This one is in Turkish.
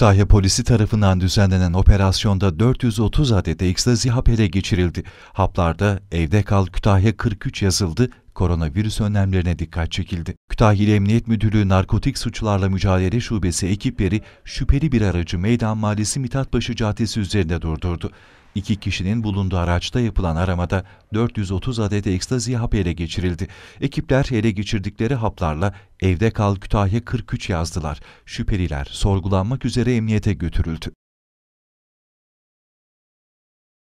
Kütahya polisi tarafından düzenlenen operasyonda 430 adet ekstazi hap ele geçirildi. Haplarda evde kal Kütahya 43 yazıldı koronavirüs önlemlerine dikkat çekildi. Kütahya Emniyet Müdürlüğü Narkotik Suçlarla Mücadele Şubesi ekipleri şüpheli bir aracı Meydan Mahallesi Mithatbaşı Caddesi üzerinde durdurdu. İki kişinin bulunduğu araçta yapılan aramada 430 adet ekstazi hap ele geçirildi. Ekipler ele geçirdikleri haplarla evde kal Kütahya 43 yazdılar. Şüpheliler sorgulanmak üzere emniyete götürüldü.